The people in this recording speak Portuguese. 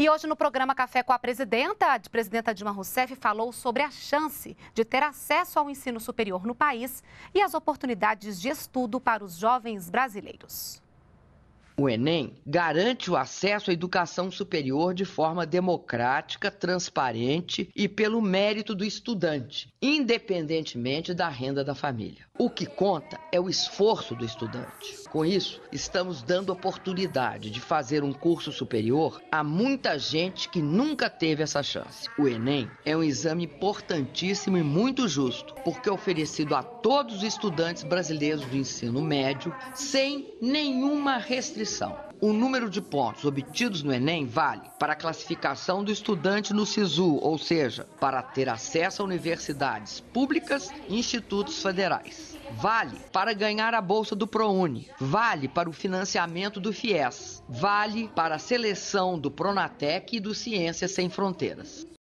E hoje no programa Café com a Presidenta, a presidenta Dilma Rousseff falou sobre a chance de ter acesso ao ensino superior no país e as oportunidades de estudo para os jovens brasileiros. O Enem garante o acesso à educação superior de forma democrática, transparente e pelo mérito do estudante, independentemente da renda da família. O que conta é o esforço do estudante. Com isso, estamos dando oportunidade de fazer um curso superior a muita gente que nunca teve essa chance. O Enem é um exame importantíssimo e muito justo, porque é oferecido a todos os estudantes brasileiros do ensino médio sem nenhuma restrição o número de pontos obtidos no Enem vale para a classificação do estudante no SISU, ou seja, para ter acesso a universidades públicas e institutos federais. Vale para ganhar a bolsa do ProUni, vale para o financiamento do FIES, vale para a seleção do Pronatec e do Ciências Sem Fronteiras.